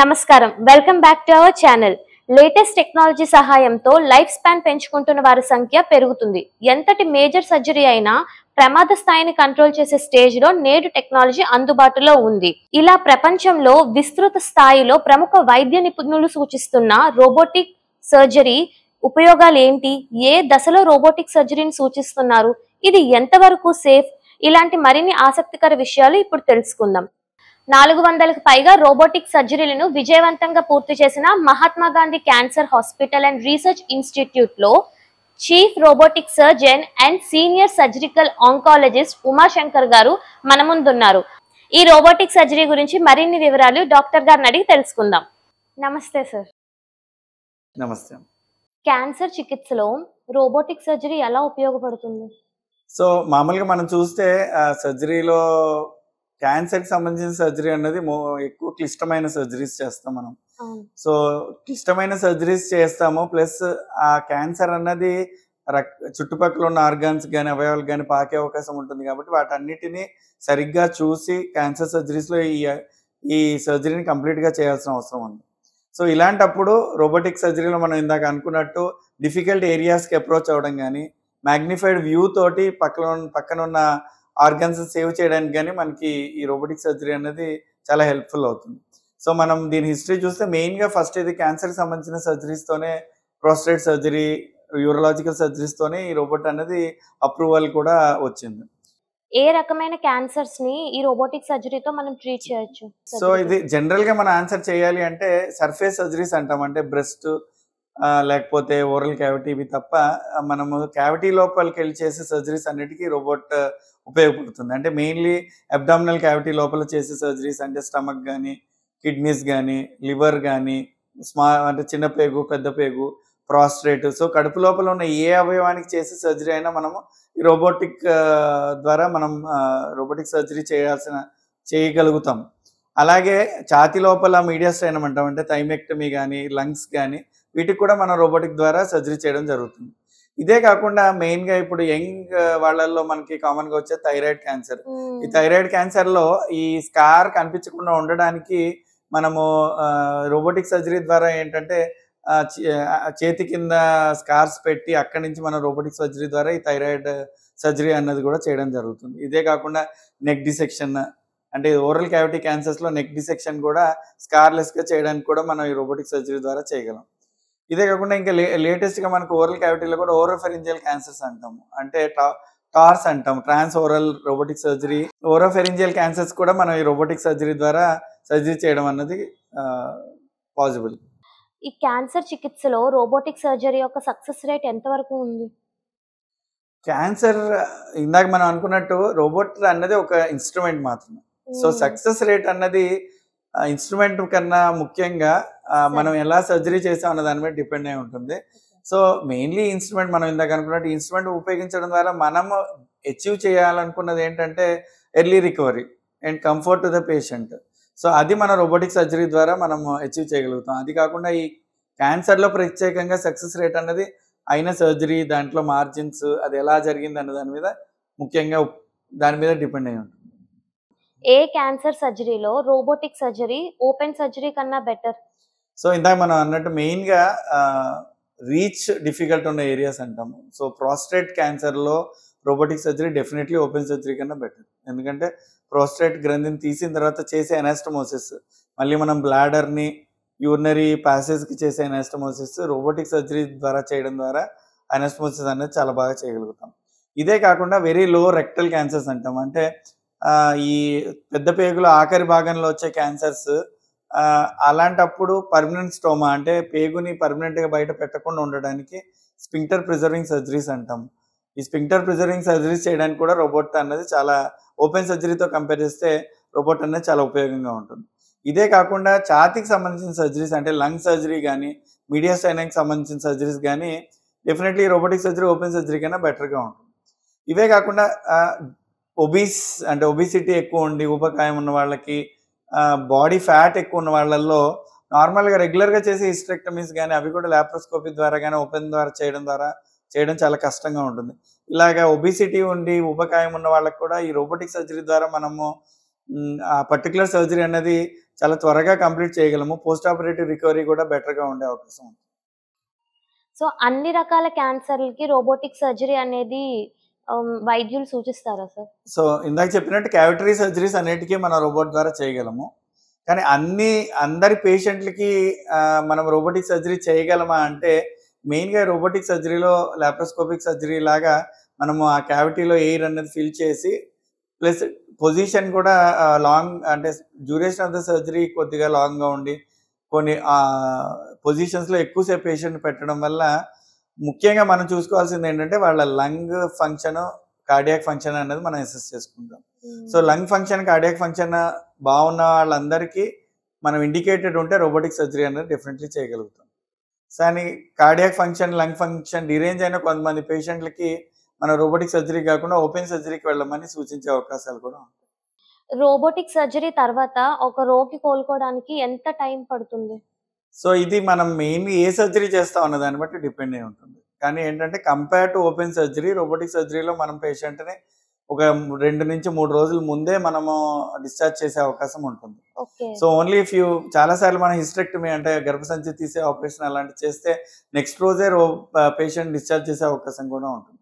నమస్కారం welcome back to our channel latest technology సహాయంతో life span పెంచుకుంటున్న వారి సంఖ్య పెరుగుతుంది ఎంతటి మేజర్ సర్జరీ అయినా ప్రమాద స్థాయిని కంట్రోల్ చేసే స్టేజ్ లో నేడు టెక్నాలజీ అందుబాటులో ఉంది ఇలా ప్రపంచంలో విస్తృత స్థాయిలో ప్రముఖ వైద్య నిపుణులు సూచిస్తున్న రోబోటిక్ సర్జరీ ఉపయోగాలు ఏంటి ఏ దశలో రోబోటిక్ సర్జరీని సూచిస్తున్నారు ఇది ఎంతవరకు సేఫ్ ఇలాంటి మరిన్ని ఆసక్తికర విషయాలు ఇప్పుడు తెలుసుకుందాం నాలుగు వందలకు పైగా రోబోటిక్ సర్జరీలను విజయవంతంగా పూర్తి చేసిన Mahatma Gandhi cancer hospital and research institute లో chief robotic surgeon and senior surgical oncologist Umashankar garu మన ముందున్నారు ఈ రోబోటిక్ సర్జరీ గురించి మరిన్ని వివరాలు డాక్టర్ గారిని అడిగి తెలుసుకుందాం నమస్తే సార్ నమస్తే క్యాన్సర్ చికిత్సలో రోబోటిక్ సర్జరీ ఎలా ఉపయోగపడుతుంది సో మామూలుగా మనం చూస్తే సర్జరీలో క్యాన్సర్కి సంబంధించిన సర్జరీ అనేది ఎక్కువ క్లిష్టమైన సర్జరీస్ చేస్తాం మనం సో క్లిష్టమైన సర్జరీస్ చేస్తాము ప్లస్ ఆ క్యాన్సర్ అన్నది రక్ చుట్టుపక్కల ఉన్న ఆర్గాన్స్ కానీ అవయవాలు కానీ పాకే అవకాశం ఉంటుంది కాబట్టి వాటన్నిటిని సరిగ్గా చూసి క్యాన్సర్ సర్జరీస్లో ఈ ఈ సర్జరీని కంప్లీట్గా చేయాల్సిన అవసరం ఉంది సో ఇలాంటప్పుడు రోబోటిక్ సర్జరీలో మనం ఇందాక అనుకున్నట్టు డిఫికల్ట్ ఏరియాస్కి అప్రోచ్ అవ్వడం కానీ మ్యాగ్నిఫైడ్ వ్యూ తోటి పక్కన పక్కన ఉన్న ఆర్గన్స్ సేవ్ చేయడానికి కానీ మనకి ఈ రోబోటిక్ సర్జరీ అనేది చాలా హెల్ప్ఫుల్ అవుతుంది సో మనం దీని హిస్టరీ చూస్తే మెయిన్గా ఫస్ట్ ఇది క్యాన్సర్కి సంబంధించిన సర్జరీస్తోనే ప్రోస్టేట్ సర్జరీ యూరలాజికల్ సర్జరీస్తోనే ఈ రోబోట్ అనేది అప్రూవల్ కూడా వచ్చింది ఏ రకమైన క్యాన్సర్స్ ని ఈ రోబోటిక్ సర్జరీతో మనం ట్రీట్ చేయొచ్చు సో ఇది జనరల్ గా మనం ఆన్సర్ చేయాలి అంటే సర్ఫేస్ సర్జరీస్ అంటాం అంటే బ్రెస్ట్ లేకపోతే ఓరల్ క్యావిటీ ఇవి తప్ప మనము క్యావిటీ లోపలికి వెళ్ళి చేసే సర్జరీస్ అన్నిటికీ రోబోట్ ఉపయోగపడుతుంది అంటే మెయిన్లీ అబ్డామినల్ క్యావిటీ లోపల చేసే సర్జరీస్ అంటే స్టమక్ కానీ కిడ్నీస్ కానీ లివర్ కానీ స్మా అంటే చిన్న పేగు పెద్ద పేగు ప్రాస్ట్రేట్ సో కడుపు లోపల ఉన్న ఏ అవయవానికి చేసే సర్జరీ అయినా మనము ఈ రోబోటిక్ ద్వారా మనం రోబోటిక్ సర్జరీ చేయాల్సిన చేయగలుగుతాం అలాగే ఛాతి లోపల మీడియా స్ట్రైన్ అంటాం అంటే థైమెక్టమీ కానీ లంగ్స్ కానీ వీటికి కూడా మనం రోబోటిక్ ద్వారా సర్జరీ చేయడం జరుగుతుంది ఇదే కాకుండా మెయిన్ గా ఇప్పుడు యంగ్ వాళ్ళల్లో మనకి కామన్ గా వచ్చే థైరాయిడ్ క్యాన్సర్ ఈ థైరాయిడ్ క్యాన్సర్ లో ఈ స్కార్ కనిపించకుండా ఉండడానికి మనము రోబోటిక్ సర్జరీ ద్వారా ఏంటంటే చేతి కింద స్కార్స్ పెట్టి అక్కడి నుంచి మనం రోబోటిక్ సర్జరీ ద్వారా ఈ థైరాయిడ్ సర్జరీ అన్నది కూడా చేయడం జరుగుతుంది ఇదే కాకుండా నెక్ డిసెక్షన్ అంటే ఓరల్ క్యావిటీ లో నెక్ డిసెక్షన్ కూడా స్కార్లెస్ గా చేయడానికి కూడా మనం ఈ రోబోటిక్ సర్జరీ ద్వారా చేయగలం ఇదే కాకుండా ఇంకా లే లేటెస్ట్గా మనకు ఓరల్ క్యావిటీలో కూడా ఓరోఫెరింజియల్ క్యాన్సర్స్ అంటాము అంటే టార్స్ అంటాం trans oral robotic surgery oropharyngeal cancers కూడా మనం ఈ రోబోటిక్ సర్జరీ ద్వారా సర్జరీ చేయడం అన్నది పాసిబుల్ ఈ క్యాన్సర్ చికిత్సలో రోబోటిక్ సర్జరీ యొక్క సక్సెస్ రేట్ ఎంతవరకు ఉంది క్యాన్సర్ ఇందాక మనం అనుకున్నట్టు రోబోట్ అన్నది ఒక ఇన్స్ట్రుమెంట్ మాత్రమే సో సక్సెస్ రేట్ అన్నది ఇన్స్ట్రుమెంట్ కన్నా ముఖ్యంగా మనం ఎలా సర్జరీ చేస్తాం అన్న దాని మీద డిపెండ్ అయి ఉంటుంది సో మెయిన్లీ ఇన్స్ట్రుమెంట్ మనం ఇందాక అనుకున్నట్టు ఇన్స్ట్రుమెంట్ ఉపయోగించడం ద్వారా మనము అచీవ్ చేయాలనుకున్నది ఏంటంటే early recovery and comfort to the patient so అది మన రోబోటిక్ సర్జరీ ద్వారా మనం అచీవ్ చేయగలుగుతాం అది కాకుండా ఈ క్యాన్సర్లో ప్రత్యేకంగా సక్సెస్ రేట్ అన్నది అయిన సర్జరీ దాంట్లో మార్జిన్స్ అది ఎలా జరిగింది అన్న దాని మీద ముఖ్యంగా దాని మీద డిపెండ్ అయి ఉంటుంది ఏ క్యాన్సర్ సర్జరీలో రోబోటిక్ సర్జరీ ఓపెన్ సర్జరీ కన్నా బెటర్ సో ఇందాక మనం అన్నట్టు మెయిన్గా రీచ్ డిఫికల్ట్ ఉన్న ఏరియాస్ అంటాము సో ప్రాస్టేట్ క్యాన్సర్లో robotic surgery definitely open surgery కన్నా బెటర్ ఎందుకంటే ప్రోస్టేట్ గ్రంథిని తీసిన తర్వాత చేసే ఎనాస్టమోసిస్ మళ్ళీ మనం బ్లాడర్ని యూరినరీ ప్యాసేజ్కి చేసే ఎనాస్టమోసిస్ రోబోటిక్ సర్జరీ ద్వారా చేయడం ద్వారా ఎనాస్టమోసిస్ అనేది చాలా బాగా చేయగలుగుతాం ఇదే కాకుండా వెరీ లో రెక్టల్ క్యాన్సర్స్ అంటాం అంటే ఈ పెద్ద పేగుల ఆఖరి భాగంలో వచ్చే క్యాన్సర్స్ అలాంటప్పుడు పర్మనెంట్ స్టోమా అంటే పేగుని పర్మనెంట్గా బయట పెట్టకుండా ఉండడానికి స్పింక్టర్ ప్రిజర్వింగ్ సర్జరీస్ అంటాం ఈ స్పింక్టర్ ప్రిజర్వింగ్ సర్జరీస్ చేయడానికి కూడా రోబోట్ అన్నది చాలా ఓపెన్ సర్జరీతో కంపేర్ చేస్తే రోబోట్ అనేది చాలా ఉపయోగంగా ఉంటుంది ఇదే కాకుండా ఛాతీకి సంబంధించిన సర్జరీస్ అంటే లంగ్ సర్జరీ కానీ మీడియా స్టైనానికి సంబంధించిన సర్జరీస్ కానీ definitely robotic surgery open surgery కన్నా బెటర్గా ఉంటుంది ఇవే కాకుండా ఒబీస్ అంటే ఒబిసిటీ ఎక్కువ ఉండి ఉపకాయం ఉన్న వాళ్ళకి బాడీ ఫ్యాట్ ఎక్కువ ఉన్న వాళ్ళల్లో నార్మల్గా రెగ్యులర్గా చేసే హిస్టెక్టమీస్ కానీ అవి కూడా ల్యాప్రోస్కోపీ ద్వారా కానీ ఓపెన్ ద్వారా చేయడం ద్వారా చేయడం చాలా కష్టంగా ఉంటుంది ఇలాగ ఒబిసిటీ ఉండి ఉపకాయం ఉన్న వాళ్ళకి కూడా ఈ రోబోటిక్ సర్జరీ ద్వారా మనము ఆ పర్టికులర్ సర్జరీ అనేది చాలా త్వరగా కంప్లీట్ చేయగలము పోస్ట్ ఆపరేటివ్ రికవరీ కూడా బెటర్గా ఉండే అవకాశం ఉంది సో అన్ని రకాల క్యాన్సర్లకి రోబోటిక్ సర్జరీ అనేది వైద్యులు సూచిస్తారా సార్ సో ఇందాక చెప్పినట్టు క్యావిటరీ సర్జరీస్ అన్నిటికీ మన రోబోట్ ద్వారా చేయగలము కానీ అన్ని అందరి పేషెంట్లకి మనం రోబోటిక్ సర్జరీ చేయగలమా అంటే మెయిన్గా రోబోటిక్ సర్జరీలో ల్యాప్రోస్కోపిక్ సర్జరీ లాగా మనము ఆ క్యావిటీలో ఎయిర్ అనేది ఫిల్ చేసి ప్లస్ పొజిషన్ కూడా లాంగ్ అంటే డ్యూరేషన్ ఆఫ్ ద సర్జరీ కొద్దిగా లాంగ్గా ఉండి కొన్ని పొజిషన్స్లో ఎక్కువసేపు పేషెంట్ పెట్టడం వల్ల ముఖ్యంగా మనం చూసుకోవాల్సింది ఏంటంటే వాళ్ళ లంగ్ ఫంక్షన్ కార్డియాక్ ఫంక్షన్ అనేది మనం అసెస్ చేసుకుంటాం so hmm. Lung function cardiac function బాగున్న వాళ్ళందరికీ మనం ఇండికేటెడ్ ఉంటే రోబోటిక్ సర్జరీ అనేది డెఫినెట్లీ చేయగలుగుతాం కానీ cardiac function lung function derange అయిన కొంతమంది పేషెంట్లకి మనం రోబోటిక్ సర్జరీ కాకుండా ఓపెన్ సర్జరీకి వెళ్ళమని సూచించే అవకాశాలు కూడా ఉంటాయి రోబోటిక్ సర్జరీ తర్వాత ఒక రోగి కోలుకోవడానికి ఎంత టైం పడుతుంది సో ఇది మనం మెయిన్లీ ఏ సర్జరీ చేస్తాం అన్న దాన్ని బట్టి డిపెండ్ అయి ఉంటుంది కానీ ఏంటంటే compare to open surgery robotic సర్జరీలో మనం పేషెంట్ని ఒక రెండు నుంచి మూడు రోజుల ముందే మనము డిశ్చార్జ్ చేసే అవకాశం ఉంటుంది సో ఓన్లీ ఇఫ్ యూ చాలా సార్లు మనం మీ అంటే గర్భసంచి తీసే ఆపరేషన్ అలాంటివి చేస్తే నెక్స్ట్ రోజే రో పేషెంట్ డిశ్చార్జ్ చేసే అవకాశం కూడా ఉంటుంది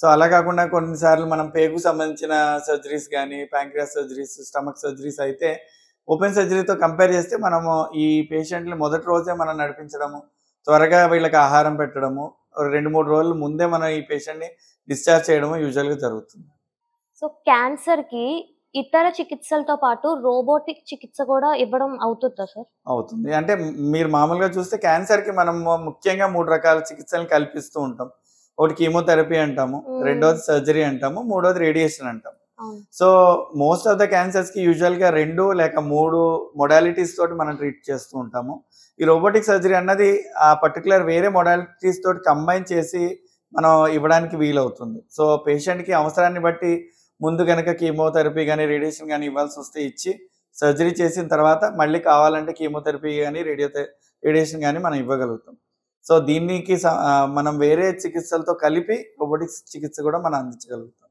సో అలా కాకుండా కొన్నిసార్లు మనం పేగుకు సంబంధించిన సర్జరీస్ కానీ ప్యాంక్రియా సర్జరీస్ స్టమక్ సర్జరీస్ అయితే ఓపెన్ సర్జరీతో కంపేర్ చేస్తే మనము ఈ పేషెంట్ని మొదటి రోజే మనం నడిపించడము త్వరగా వీళ్ళకి ఆహారం పెట్టడము రెండు మూడు రోజుల ముందే మనం ఈ పేషెంట్ని డిశ్చార్జ్ చేయడము యూజువల్గా జరుగుతుంది సో క్యాన్సర్కి ఇతర చికిత్సలతో పాటు రోబోటిక్ చికిత్స కూడా ఇవ్వడం అవుతుందా సార్ అవుతుంది అంటే మీరు మామూలుగా చూస్తే క్యాన్సర్కి మనం ముఖ్యంగా మూడు రకాల చికిత్సలను కల్పిస్తూ ఉంటాం ఒకటి కీమోథెరపీ అంటాము రెండోది సర్జరీ అంటాము మూడోది రేడియేషన్ అంటాం so most of the cancers కి యూజువల్ గా రెండు లేక మూడు మొడాలిటీస్ తోటి మనం ట్రీట్ చేస్తూ ఉంటాము ఈ రోబోటిక్ సర్జరీ అన్నది ఆ పర్టికులర్ వేరే మొడాలిటీస్ తోటి కంబైన్ చేసి మనం ఇవ్వడానికి వీలవుతుంది సో పేషెంట్కి అవసరాన్ని బట్టి ముందు కనుక కీమోథెరపీ కానీ రేడియేషన్ కానీ ఇవ్వాల్సి వస్తే ఇచ్చి సర్జరీ చేసిన తర్వాత మళ్ళీ కావాలంటే కీమోథెరపీ కానీ రేడియో రేడియేషన్ కానీ మనం ఇవ్వగలుగుతాం సో దీనికి మనం వేరే చికిత్సలతో కలిపి రోబోటిక్స్ చికిత్స కూడా మనం అందించగలుగుతాం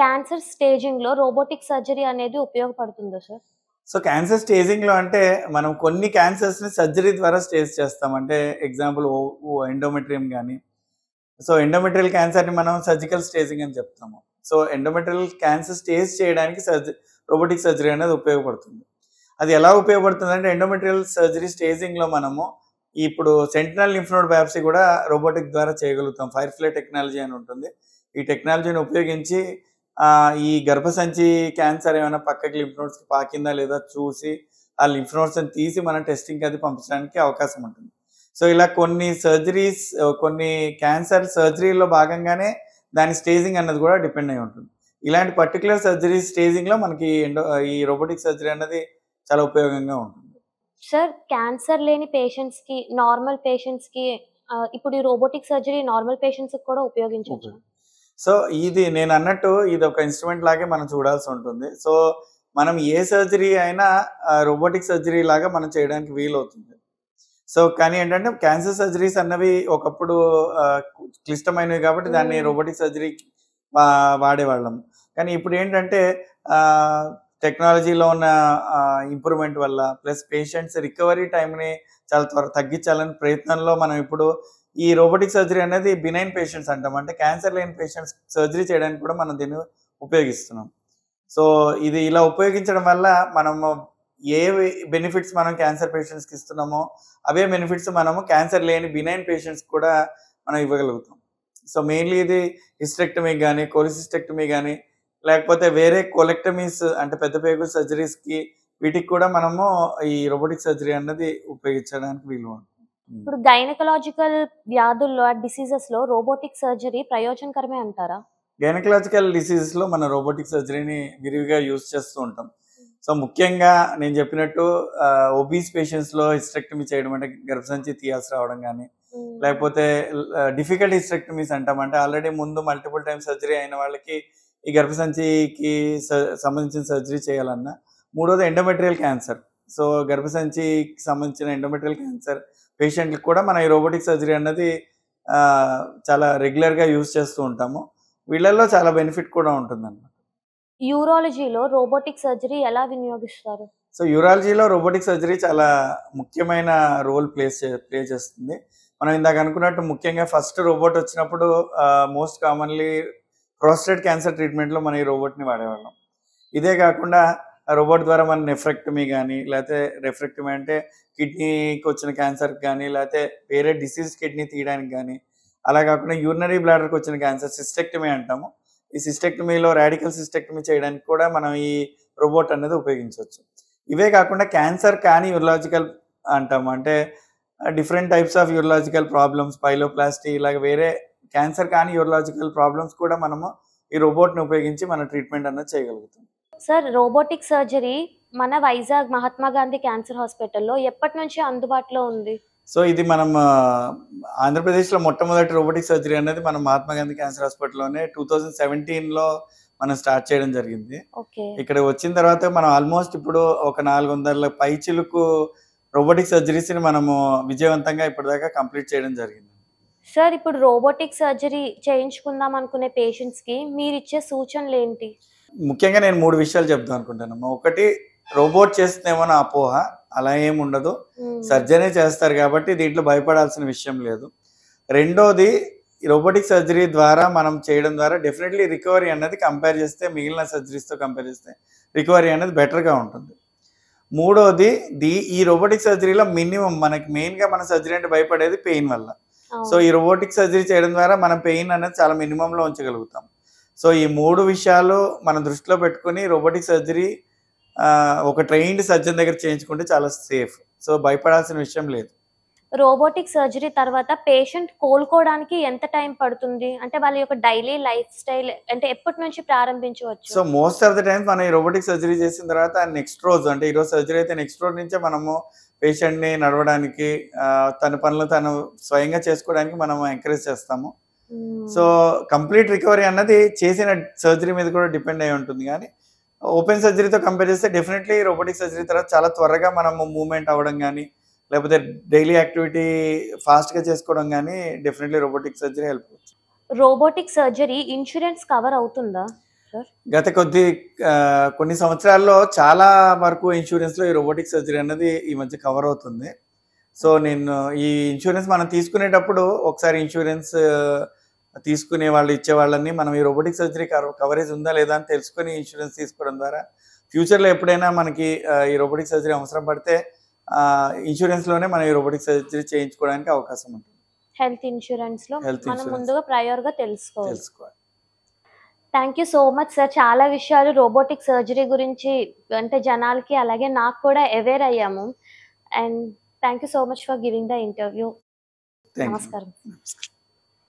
క్యాన్సర్ స్టేజింగ్ లో రోబోటిక్ సర్జరీ అనేది ఉపయోగపడుతుందా సార్ సో క్యాన్సర్ స్టేజింగ్ లో అంటే మనం కొన్ని క్యాన్సర్స్ ని సర్జరీ ద్వారా స్టేజ్ చేస్తాం అంటే ఎగ్జాంపుల్ ఎండోమెట్రియం కానీ సో ఎండోమెట్రియల్ క్యాన్సర్ ని మనం సర్జికల్ స్టేజింగ్ అని చెప్తాము సో ఎండోమెట్రియల్ క్యాన్సర్ స్టేజ్ చేయడానికి సర్జరీ రోబోటిక్ సర్జరీ అనేది ఉపయోగపడుతుంది అది ఎలా ఉపయోగపడుతుంది అంటే ఎండోమెట్రియల్ సర్జరీ స్టేజింగ్లో మనము ఇప్పుడు సెంట్రల్ లింఫ్నోడ్ బయాప్సీ కూడా రోబోటిక్ ద్వారా చేయగలుగుతాం ఫైర్ ఫ్లై టెక్నాలజీ అని ఉంటుంది ఈ టెక్నాలజీని ఉపయోగించి ఈ గర్భసంచి క్యాన్సర్ ఏమైనా పక్కకి లింఫ్ నోట్స్ పాకిందా లేదా చూసి ఆ లింఫ్ నోట్స్ తీసి మనం టెస్టింగ్ అది పంపించడానికి అవకాశం ఉంటుంది సో ఇలా కొన్ని సర్జరీస్ కొన్ని క్యాన్సర్ సర్జరీలో భాగంగానే దాని స్టేజింగ్ అన్నది కూడా డిపెండ్ అయి ఉంటుంది ఇలాంటి పర్టికులర్ సర్జరీ స్టేజింగ్లో మనకి ఎండో ఈ రోబోటిక్ సర్జరీ అన్నది చాలా ఉపయోగంగా ఉంటుంది సార్ క్యాన్సర్ లేని పేషెంట్స్కి నార్మల్ పేషెంట్స్కి ఇప్పుడు ఈ రోబోటిక్ సర్జరీ నార్మల్ పేషెంట్స్కి కూడా ఉపయోగించవచ్చు సో ఇది నేను అన్నట్టు ఇది ఒక ఇన్స్ట్రుమెంట్ లాగే మనం చూడాల్సి ఉంటుంది సో మనం ఏ సర్జరీ అయినా రోబోటిక్ సర్జరీ లాగా మనం చేయడానికి వీలవుతుంది సో కానీ ఏంటంటే క్యాన్సర్ సర్జరీస్ అన్నవి ఒకప్పుడు క్లిష్టమైనవి కాబట్టి దాన్ని రోబోటిక్ సర్జరీ వాడేవాళ్ళం కానీ ఇప్పుడు ఏంటంటే టెక్నాలజీలో ఉన్న ఇంప్రూవ్మెంట్ వల్ల ప్లస్ పేషెంట్స్ రికవరీ టైంని చాలా త్వర తగ్గించాలని ప్రయత్నంలో మనం ఇప్పుడు ఈ రోబోటిక్ సర్జరీ అనేది బినైన్ పేషెంట్స్ అంటాం అంటే క్యాన్సర్ లేని పేషెంట్స్ సర్జరీ చేయడానికి కూడా మనం దీన్ని ఉపయోగిస్తున్నాం సో ఇది ఇలా ఉపయోగించడం వల్ల మనము ఏ బెనిఫిట్స్ మనం క్యాన్సర్ పేషెంట్స్కి ఇస్తున్నామో అవే బెనిఫిట్స్ మనము క్యాన్సర్ లేని బినైన్ పేషెంట్స్ కూడా మనం ఇవ్వగలుగుతాం సో మెయిన్లీ ఇది హిస్టెక్టమీ కానీ కోలిసిస్టెక్టమీ కానీ లేకపోతే వేరే కొలెక్టమీస్ అంటే పెద్ద పేగు సర్జరీస్కి వీటికి కూడా మనము ఈ రోబోటిక్ సర్జరీ అన్నది ఉపయోగించడానికి వీలు ఉంటుంది Hmm. ఇప్పుడు గైనకలాజికల్ వ్యాధుల్లో డిసీజెస్ లో రోబోటిక్ సర్జరీ ప్రయోజనకరమే అంటారా గైనకలాజికల్ డిసీజెస్ లో మన రోబోటిక్ సర్జరీని విరివిగా యూజ్ చేస్తూ ఉంటాం సో ముఖ్యంగా నేను చెప్పినట్టు ఒబీస్ పేషెంట్స్ లో హిస్ట్రెక్టమీ చేయడం అంటే గర్భసంచి తీయాల్సి రావడం కానీ hmm. లేకపోతే డిఫికల్ట్ అంటాం అంటామంటే ఆల్రెడీ ముందు మల్టిపుల్ టైమ్ సర్జరీ అయిన వాళ్ళకి ఈ గర్భసంచికి సంబంధించిన సర్జరీ చేయాలన్నా మూడోది ఎండోమెటీరియల్ క్యాన్సర్ సో గర్భసంచికి సంబంధించిన ఎండోమెట్రియల్ క్యాన్సర్ పేషెంట్లకు కూడా మనం ఈ రోబోటిక్ సర్జరీ అన్నది చాలా రెగ్యులర్గా యూజ్ చేస్తూ ఉంటాము వీళ్ళల్లో చాలా బెనిఫిట్ కూడా ఉంటుందన్నమాట యూరాలజీలో రోబోటిక్ సర్జరీ ఎలా వినియోగిస్తారు సో యూరాలజీలో రోబోటిక్ సర్జరీ చాలా ముఖ్యమైన రోల్ ప్లేస్ ప్లే చేస్తుంది మనం ఇందాక అనుకున్నట్టు ముఖ్యంగా ఫస్ట్ రోబోట్ వచ్చినప్పుడు మోస్ట్ కామన్లీ ప్రోస్టేట్ క్యాన్సర్ ట్రీట్మెంట్లో మనం ఈ రోబోట్ని వాడేవాళ్ళం ఇదే కాకుండా ఆ రోబోట్ ద్వారా మనం నెఫ్రెక్టమీ కానీ లేకపోతే రెఫ్రెక్టమీ అంటే కిడ్నీకి వచ్చిన క్యాన్సర్కి కానీ లేకపోతే వేరే డిసీజ్ కిడ్నీ తీయడానికి కానీ అలా కాకుండా యూరినరీ బ్లాడర్కి వచ్చిన క్యాన్సర్ సిస్టెక్టమీ అంటాము ఈ సిస్టెక్టమీలో రాడికల్ సిస్టెక్టమీ చేయడానికి కూడా మనం ఈ రోబోట్ అనేది ఉపయోగించవచ్చు ఇవే కాకుండా క్యాన్సర్ కానీ యూరలాజికల్ అంటాము అంటే different types of urological problems pyeloplasty ఇలాగ వేరే క్యాన్సర్ కానీ యూరలాజికల్ ప్రాబ్లమ్స్ కూడా మనము ఈ రోబోట్ని ఉపయోగించి మన ట్రీట్మెంట్ అన్నది చేయగలుగుతాం సార్ రోబోటిక్ సర్జరీ మన వైజాగ్ మహాత్మా గాంధీ క్యాన్సర్ హాస్పిటల్లో ఎప్పటి నుంచి అందుబాటులో ఉంది సో ఇది మనం ఆంధ్రప్రదేశ్లో మొట్టమొదటి రోబోటిక్ సర్జరీ అనేది మనం మహాత్మా గాంధీ క్యాన్సర్ హాస్పిటల్లోనే టూ థౌజండ్ సెవెంటీన్లో మనం స్టార్ట్ చేయడం జరిగింది ఇక్కడ వచ్చిన తర్వాత మనం ఆల్మోస్ట్ ఇప్పుడు ఒక నాలుగు వందల పైచిలకు రోబోటిక్ సర్జరీస్ని మనము విజయవంతంగా ఇప్పటిదాకా కంప్లీట్ చేయడం జరిగింది సార్ ఇప్పుడు రోబోటిక్ సర్జరీ చేయించుకుందాం అనుకునే పేషెంట్స్కి మీరు ఇచ్చే సూచనలు ఏంటి ముఖ్యంగా నేను మూడు విషయాలు చెప్దాం అనుకుంటానమ్మా ఒకటి రోబోట్ చేస్తుందేమో అపోహ అలా ఏమి ఉండదు సర్జరీ చేస్తారు కాబట్టి దీంట్లో భయపడాల్సిన విషయం లేదు రెండోది రోబోటిక్ సర్జరీ ద్వారా మనం చేయడం ద్వారా డెఫినెట్లీ రికవరీ అనేది కంపేర్ చేస్తే మిగిలిన సర్జరీస్తో కంపేర్ చేస్తే రికవరీ అనేది బెటర్గా ఉంటుంది మూడోది దీ ఈ రోబోటిక్ సర్జరీలో మినిమం మనకి మెయిన్గా మన సర్జరీ అంటే భయపడేది పెయిన్ వల్ల సో ఈ రోబోటిక్ సర్జరీ చేయడం ద్వారా మనం పెయిన్ అనేది చాలా మినిమంలో ఉంచగలుగుతాం సో ఈ మూడు విషయాలు మనం దృష్టిలో పెట్టుకుని రోబోటిక్ సర్జరీ ఒక ట్రైన్డ్ సర్జన్ దగ్గర చేయించుకుంటే చాలా సేఫ్ సో భయపడాల్సిన విషయం లేదు రోబోటిక్ సర్జరీ తర్వాత పేషెంట్ కోలుకోవడానికి ఎంత టైం పడుతుంది అంటే వాళ్ళ యొక్క డైలీ లైఫ్ స్టైల్ అంటే ఎప్పటి నుంచి ప్రారంభించవచ్చు so most of the time మనం రోబోటిక్ సర్జరీ చేసిన తర్వాత నెక్స్ట్ రోజు అంటే ఈరోజు సర్జరీ అయితే నెక్స్ట్ రోజు నుంచే మనము పేషెంట్ని నడవడానికి తన పనులు తను స్వయంగా చేసుకోవడానికి మనం ఎంకరేజ్ చేస్తాము సో కంప్లీట్ రికవరీ అన్నది చేసిన సర్జరీ మీద కూడా డిపెండ్ అయి ఉంటుంది కానీ ఓపెన్ సర్జరీతో కంపేర్ చేస్తే డెఫినెట్లీ రోబోటిక్ సర్జరీ తర్వాత చాలా త్వరగా మనము మూవ్మెంట్ అవ్వడం కానీ లేకపోతే డైలీ యాక్టివిటీ ఫాస్ట్గా చేసుకోవడం కానీ డెఫినెట్లీ రోబోటిక్ సర్జరీ హెల్ప్ అవుతుంది రోబోటిక్ సర్జరీ ఇన్సూరెన్స్ కవర్ అవుతుందా గత కొద్ది కొన్ని సంవత్సరాల్లో చాలా వరకు ఇన్సూరెన్స్లో ఈ రోబోటిక్ సర్జరీ అనేది ఈ మధ్య కవర్ అవుతుంది సో నేను ఈ ఇన్సూరెన్స్ మనం తీసుకునేటప్పుడు ఒకసారి ఇన్సూరెన్స్ తీసుకునే వాళ్ళు ఇచ్చేవాళ్ళని మనం ఈ రోబోటిక్ సర్జరీ కవరేజ్ ఉందా లేదా అని తెలుసుకొని ఇన్సూరెన్స్ తీసుకోవడం ద్వారా ఫ్యూచర్లో ఎప్పుడైనా మనకి ఈ రోబోటిక్ సర్జరీ అవసరం పడితే ఇన్సూరెన్స్లోనే మనం ఈ రోబోటిక్ సర్జరీ చేయించుకోవడానికి అవకాశం ఉంటుంది హెల్త్ ఇన్సూరెన్స్లో మనం ముందుగా ప్రయోర్గా తెలుసుకోవాలి తెలుసుకోవాలి thank you so much sir చాలా విషయాలు రోబోటిక్ సర్జరీ గురించి అంటే జనాలకి అలాగే నాకు కూడా అవేర్ అయ్యాము and thank you so much for giving the interview నమస్కారం